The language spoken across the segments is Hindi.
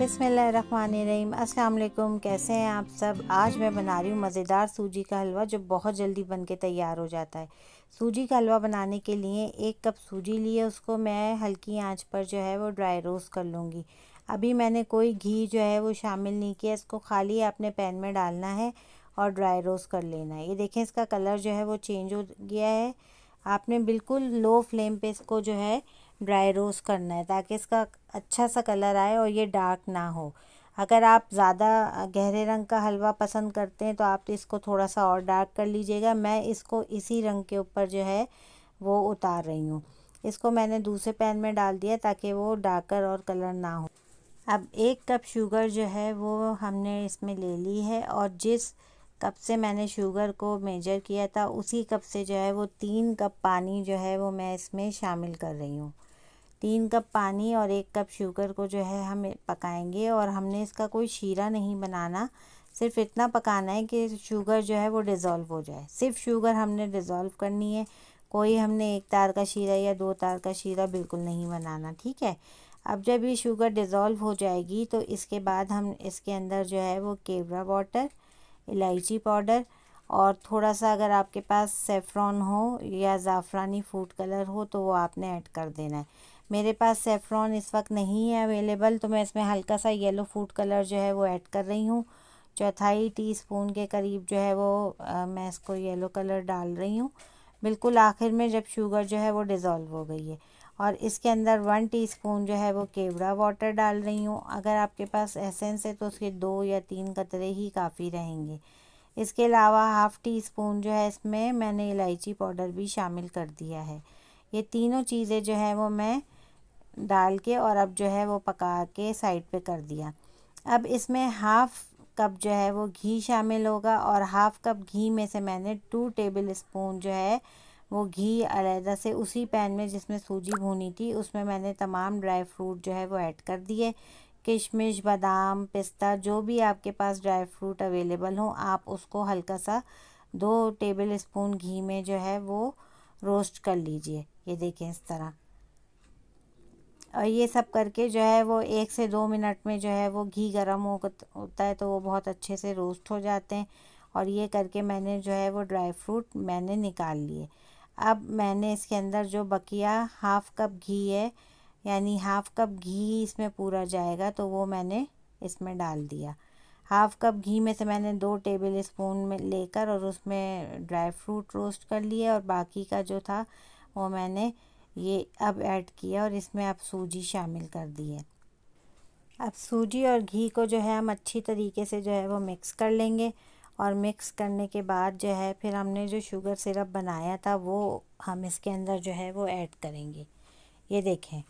बिसमीम अस्सलाम कैसे हैं आप सब आज मैं बना रही हूँ मज़ेदार सूजी का हलवा जो बहुत जल्दी बन के तैयार हो जाता है सूजी का हलवा बनाने के लिए एक कप सूजी लिए उसको मैं हल्की आंच पर जो है वो ड्राई रोस्ट कर लूँगी अभी मैंने कोई घी जो है वो शामिल नहीं किया इसको खाली आपने पैन में डालना है और ड्राई रोस्ट कर लेना है ये देखें इसका कलर जो है वो चेंज हो गया है आपने बिल्कुल लो फ्लेम पर इसको जो है ड्राई रोस्ट करना है ताकि इसका अच्छा सा कलर आए और ये डार्क ना हो अगर आप ज़्यादा गहरे रंग का हलवा पसंद करते हैं तो आप इसको थोड़ा सा और डार्क कर लीजिएगा मैं इसको इसी रंग के ऊपर जो है वो उतार रही हूँ इसको मैंने दूसरे पैन में डाल दिया ताकि वो डार्कर और कलर ना हो अब एक कप शुगर जो है वो हमने इसमें ले ली है और जिस कप से मैंने शुगर को मेजर किया था उसी कप से जो है वो तीन कप पानी जो है वो मैं इसमें शामिल कर रही हूँ तीन कप पानी और एक कप शुगर को जो है हम पकाएंगे और हमने इसका कोई शीरा नहीं बनाना सिर्फ इतना पकाना है कि शुगर जो है वो डिज़ोल्व हो जाए सिर्फ शुगर हमने डिज़ोल्व करनी है कोई हमने एक तार का शीरा या दो तार का शीरा बिल्कुल नहीं बनाना ठीक है अब जब ये शुगर डिज़ोल्व हो जाएगी तो इसके बाद हम इसके अंदर जो है वो केवरा वाटर इलायची पाउडर और थोड़ा सा अगर आपके पास सेफ्रॉन हो या ज़ाफ़रानी फूड कलर हो तो वो आपने ऐड कर देना है मेरे पास सेफ्रॉन इस वक्त नहीं है अवेलेबल तो मैं इसमें हल्का सा येलो फूड कलर जो है वो ऐड कर रही हूँ चौथाई टी स्पून के करीब जो है वो आ, मैं इसको येलो कलर डाल रही हूँ बिल्कुल आखिर में जब शुगर जो है वो डिज़ोल्व हो गई है और इसके अंदर वन टीस्पून जो है वो केवड़ा वाटर डाल रही हूँ अगर आपके पास एसेंस है तो उसके दो या तीन कतरे ही काफ़ी रहेंगे इसके अलावा हाफ़ टी स्पून जो है इसमें मैंने इलायची पाउडर भी शामिल कर दिया है ये तीनों चीज़ें जो है वो मैं डाल के और अब जो है वो पका के साइड पे कर दिया अब इसमें हाफ़ कप जो है वो घी शामिल होगा और हाफ़ कप घी में से मैंने टू टेबल स्पून जो है वो घी अलहदा से उसी पैन में जिसमें सूजी भूनी थी उसमें मैंने तमाम ड्राई फ्रूट जो है वो ऐड कर दिए किशमिश बादाम पिस्ता जो भी आपके पास ड्राई फ्रूट अवेलेबल हो आप उसको हल्का सा दो टेबल स्पून घी में जो है वो रोस्ट कर लीजिए ये देखें इस तरह और ये सब करके जो है वो एक से दो मिनट में जो है वो घी गर्म हो होता है तो वो बहुत अच्छे से रोस्ट हो जाते हैं और ये करके मैंने जो है वो ड्राई फ्रूट मैंने निकाल लिए अब मैंने इसके अंदर जो बकिया हाफ़ कप घी है यानी हाफ़ कप घी इसमें पूरा जाएगा तो वो मैंने इसमें डाल दिया हाफ़ कप घी में से मैंने दो टेबल स्पून में लेकर और उसमें ड्राई फ्रूट रोस्ट कर लिए और बाकी का जो था वो मैंने ये अब ऐड किया और इसमें आप सूजी शामिल कर दी है अब सूजी और घी को जो है हम अच्छी तरीके से जो है वो मिक्स कर लेंगे और मिक्स करने के बाद जो है फिर हमने जो शुगर सिरप बनाया था वो हम इसके अंदर जो है वो ऐड करेंगे ये देखें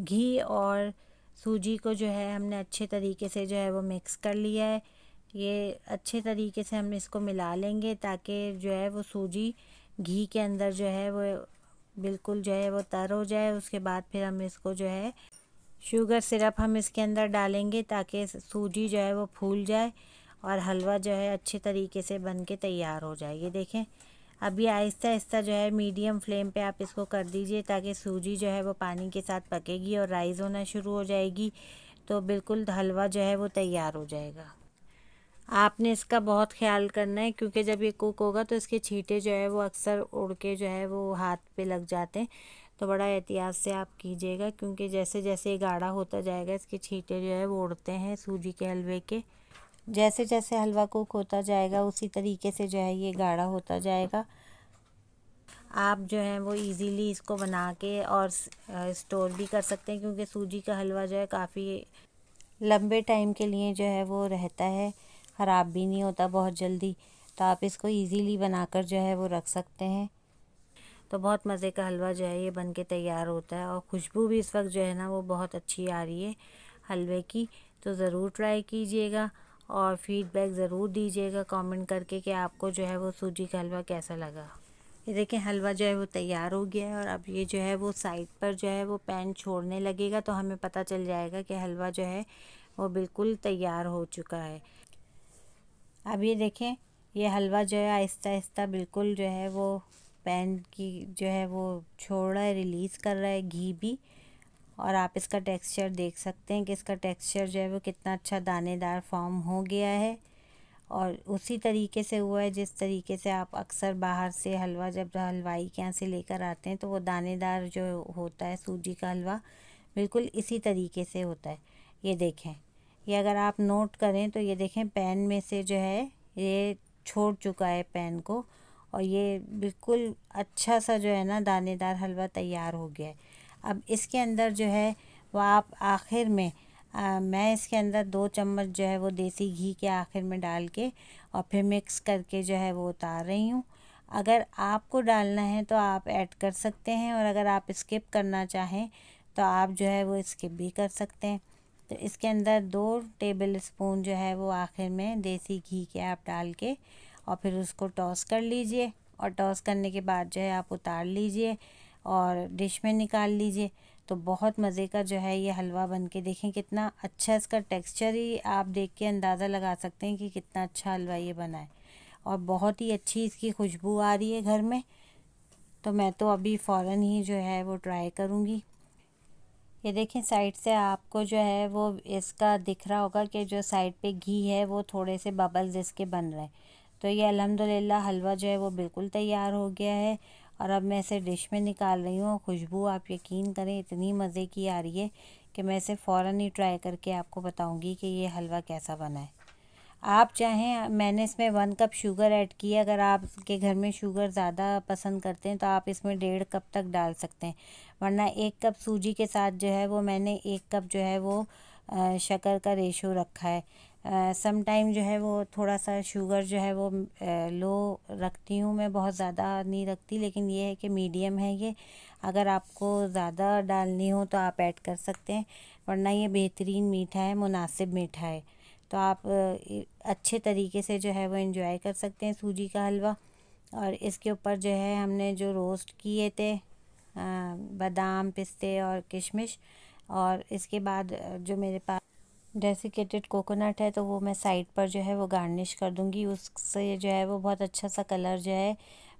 घी और सूजी को जो है हमने अच्छे तरीके से जो है वो मिक्स कर लिया है ये अच्छे तरीके से हम इसको मिला लेंगे ताकि जो है वो सूजी घी के अंदर जो है वो बिल्कुल जो है वो तर हो जाए उसके बाद फिर हम इसको जो है शुगर सिरप हम इसके अंदर डालेंगे ताकि सूजी जो है वो फूल जाए और हलवा जो है अच्छे तरीके से बन के तैयार हो जाए ये देखें अभी आहिस्ता आहिस्ता जो है मीडियम फ्लेम पे आप इसको कर दीजिए ताकि सूजी जो है वो पानी के साथ पकेगी और राइस होना शुरू हो जाएगी तो बिल्कुल हलवा जो है वो तैयार हो जाएगा आपने इसका बहुत ख्याल करना है क्योंकि जब ये कुक होगा तो इसके छींटे जो है वो अक्सर उड़ के जो है वो हाथ पे लग जाते हैं तो बड़ा एहतियात से आप कीजिएगा क्योंकि जैसे जैसे ये गाढ़ा होता जाएगा इसके छींटे जो है वो उड़ते हैं सूजी के हलवे के जैसे जैसे हलवा कुक होता जाएगा उसी तरीके से जो है ये गाढ़ा होता जाएगा आप जो है वो इजीली इसको बना के और स्टोर भी कर सकते हैं क्योंकि सूजी का हलवा जो है काफ़ी लंबे टाइम के लिए जो है वो रहता है ख़राब भी नहीं होता बहुत जल्दी तो आप इसको इजीली बनाकर जो है वो रख सकते हैं तो बहुत मज़े का हलवा जो है ये बन के तैयार होता है और खुशबू भी इस वक्त जो है ना वो बहुत अच्छी आ रही है हलवे की तो ज़रूर ट्राई कीजिएगा और फीडबैक ज़रूर दीजिएगा कमेंट करके कि आपको जो है वो सूजी का हलवा कैसा लगा ये देखें हलवा जो है वो तैयार हो गया है और अब ये जो है वो साइड पर जो है वो पैन छोड़ने लगेगा तो हमें पता चल जाएगा कि हलवा जो है वो बिल्कुल तैयार हो चुका है अब ये देखें ये हलवा जो है आहिस्ता आहिस्ता बिल्कुल जो है वो पैन की जो है वो छोड़ रहा है रिलीज़ कर रहा है घी भी और आप इसका टेक्सचर देख सकते हैं कि इसका टेक्सचर जो है वो कितना अच्छा दानेदार फॉर्म हो गया है और उसी तरीके से हुआ है जिस तरीके से आप अक्सर बाहर से हलवा जब हलवाई के यहाँ से लेकर आते हैं तो वो दानेदार जो होता है सूजी का हलवा बिल्कुल इसी तरीके से होता है ये देखें ये अगर आप नोट करें तो ये देखें पेन में से जो है ये छोड़ चुका है पेन को और ये बिल्कुल अच्छा सा जो है ना दानेदार हलवा तैयार हो गया है अब इसके अंदर जो है वह आप आखिर में आ, मैं इसके अंदर दो चम्मच जो है वो देसी घी के आखिर में डाल के और फिर मिक्स करके जो है वो उतार रही हूँ अगर आपको डालना है तो आप ऐड कर सकते हैं और अगर आप स्किप करना चाहें तो आप जो है वो स्किप भी कर सकते हैं तो इसके अंदर दो टेबल स्पून जो है वो आखिर में देसी घी के आप डाल के और फिर उसको टॉस कर लीजिए और टॉस करने के बाद जो है आप उतार लीजिए और डिश में निकाल लीजिए तो बहुत मज़े का जो है ये हलवा बन के देखें कितना अच्छा इसका टेक्सचर ही आप देख के अंदाज़ा लगा सकते हैं कि कितना अच्छा हलवा ये बना है और बहुत ही अच्छी इसकी खुशबू आ रही है घर में तो मैं तो अभी फ़ौरन ही जो है वो ट्राई करूँगी ये देखें साइड से आपको जो है वो इसका दिख रहा होगा कि जो साइड पे घी है वो थोड़े से बबल्स इसके बन रहे हैं तो ये अल्हम्दुलिल्लाह हलवा जो है वो बिल्कुल तैयार हो गया है और अब मैं इसे डिश में निकाल रही हूँ खुशबू आप यकीन करें इतनी मज़े की आ रही है कि मैं इसे फ़ौर ही ट्राई करके आपको बताऊँगी कि ये हलवा कैसा बना है आप चाहें मैंने इसमें वन कप शुगर ऐड की है अगर आपके घर में शुगर ज़्यादा पसंद करते हैं तो आप इसमें डेढ़ कप तक डाल सकते हैं वरना एक कप सूजी के साथ जो है वो मैंने एक कप जो है वो शक्कर का रेशो रखा है सम टाइम जो है वो थोड़ा सा शुगर जो है वो लो रखती हूँ मैं बहुत ज़्यादा नहीं रखती लेकिन ये है कि मीडियम है ये अगर आपको ज़्यादा डालनी हो तो आप ऐड कर सकते हैं वरना ये बेहतरीन मीठा है मुनासिब मीठा है तो आप अच्छे तरीके से जो है वो इन्जॉय कर सकते हैं सूजी का हलवा और इसके ऊपर जो है हमने जो रोस्ट किए थे बादाम पिस्ते और किशमिश और इसके बाद जो मेरे पास डेसिकेटेड कोकोनट है तो वो मैं साइड पर जो है वो गार्निश कर दूँगी उससे जो है वो बहुत अच्छा सा कलर जो है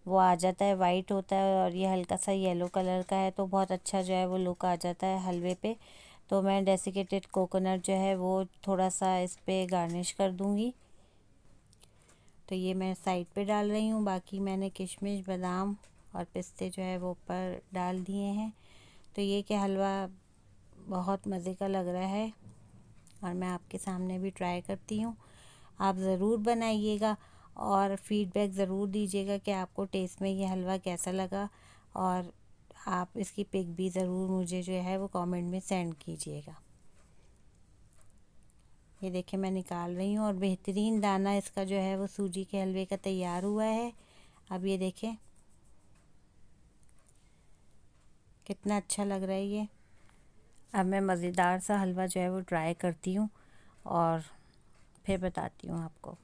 वो आ जाता है वाइट होता है और ये हल्का सा येलो कलर का है तो बहुत अच्छा जो है वो लुक आ जाता है हलवे पे तो मैं डेसिकेटेड कोकोनट जो है वो थोड़ा सा इस पर गार्निश कर दूँगी तो ये मैं साइड पे डाल रही हूँ बाकी मैंने किशमिश बादाम और पिस्ते जो है वो ऊपर डाल दिए हैं तो ये क्या हलवा बहुत मज़े का लग रहा है और मैं आपके सामने भी ट्राई करती हूँ आप ज़रूर बनाइएगा और फीडबैक ज़रूर दीजिएगा कि आपको टेस्ट में ये हलवा कैसा लगा और आप इसकी पिक भी ज़रूर मुझे जो है वो कमेंट में सेंड कीजिएगा ये देखिए मैं निकाल रही हूँ और बेहतरीन दाना इसका जो है वो सूजी के हलवे का तैयार हुआ है अब ये देखें कितना अच्छा लग रहा है ये अब मैं मज़ेदार सा हलवा जो है वो ट्राई करती हूँ और फिर बताती हूँ आपको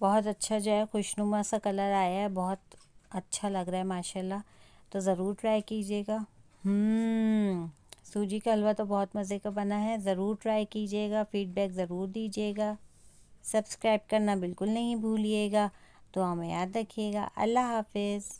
बहुत अच्छा जो है खुशनुमा सा कलर आया है बहुत अच्छा लग रहा है माशाल्लाह तो ज़रूर ट्राई कीजिएगा हम्म, सूजी का हलवा तो बहुत मज़े का बना है ज़रूर ट्राई कीजिएगा फीडबैक ज़रूर दीजिएगा सब्सक्राइब करना बिल्कुल नहीं भूलिएगा तो हमें याद रखिएगा अल्लाह हाफिज़